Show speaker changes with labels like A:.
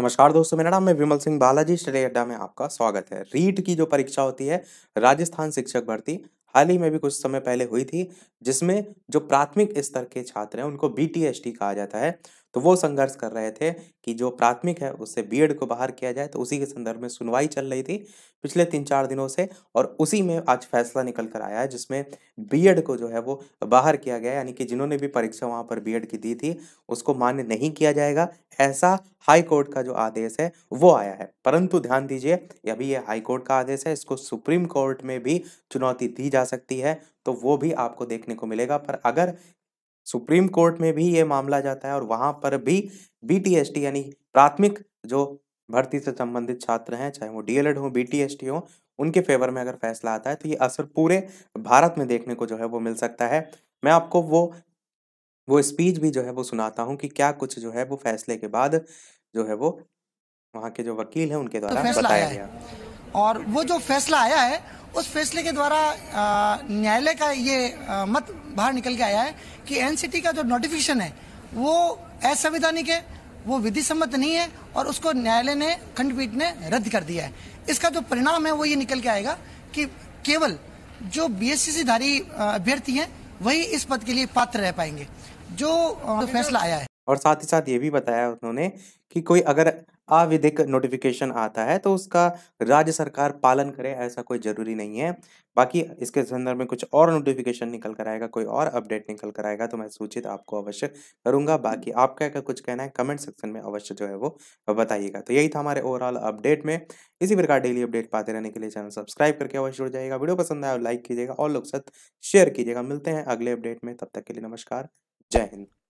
A: नमस्कार दोस्तों मेरा नाम है विमल सिंह बालाजी स्टडी अड्डा में आपका स्वागत है रीट की जो परीक्षा होती है राजस्थान शिक्षक भर्ती हाल ही में भी कुछ समय पहले हुई थी जिसमें जो प्राथमिक स्तर के छात्र हैं उनको बी कहा जाता है तो वो संघर्ष कर रहे थे कि जो प्राथमिक है उससे बीएड को बाहर किया जाए तो उसी के संदर्भ में सुनवाई चल रही थी पिछले तीन चार दिनों से और उसी में आज फैसला निकल कर आया है जिसमें बीएड को जो है वो बाहर किया गया यानी कि जिन्होंने भी परीक्षा वहाँ पर बीएड की दी थी उसको मान्य नहीं किया जाएगा ऐसा हाई कोर्ट का जो आदेश है वो आया है परंतु ध्यान दीजिए अभी ये हाई कोर्ट का आदेश है इसको सुप्रीम कोर्ट में भी चुनौती दी जा सकती है तो वो भी आपको देखने को मिलेगा पर अगर सुप्रीम कोर्ट में भी ये मामला जाता है और वहाँ पर भी बी यानी प्राथमिक जो भर्ती से संबंधित छात्र हैं चाहे वो डीएलएड हो बीटीएसटी हो उनके फेवर में अगर फैसला आता है तो ये असर पूरे भारत में देखने को जो है वो मिल सकता है मैं आपको वो वो स्पीच भी जो है वो सुनाता हूँ कि क्या कुछ जो है वो फैसले के बाद जो है वो वहाँ के जो वकील हैं उनके तो द्वारा तो बताया गया
B: और वो जो फैसला आया है उस फैसले के द्वारा न्यायालय का ये आ, मत बाहर निकल के आया है कि एनसीटी का जो नोटिफिकेशन है वो असंवैधानिक है वो विधि सम्मत नहीं है और उसको न्यायालय ने खंडपीठ ने रद्द कर दिया है इसका जो परिणाम है वो ये निकल के आएगा कि केवल जो बीएससी धारी अभ्यर्थी हैं वही इस पद के लिए पात्र रह पाएंगे जो तो फैसला आया है
A: और साथ ही साथ ये भी बताया उन्होंने कि कोई अगर आविधिक नोटिफिकेशन आता है तो उसका राज्य सरकार पालन करे ऐसा कोई ज़रूरी नहीं है बाकी इसके संदर्भ में कुछ और नोटिफिकेशन निकल कर आएगा कोई और अपडेट निकल कर आएगा तो मैं सूचित आपको अवश्य करूंगा बाकी आपका क्या कुछ कहना है कमेंट सेक्शन में अवश्य जो है वो बताइएगा तो यही था हमारे ओवरऑल अपडेट में इसी प्रकार डेली अपडेट पाते रहने के लिए चैनल सब्सक्राइब करके अवश्य जुड़ जाएगा वीडियो पसंद आया लाइक तो कीजिएगा और लोग साथ शेयर कीजिएगा मिलते हैं अगले अपडेट में तब तक के लिए नमस्कार जय हिंद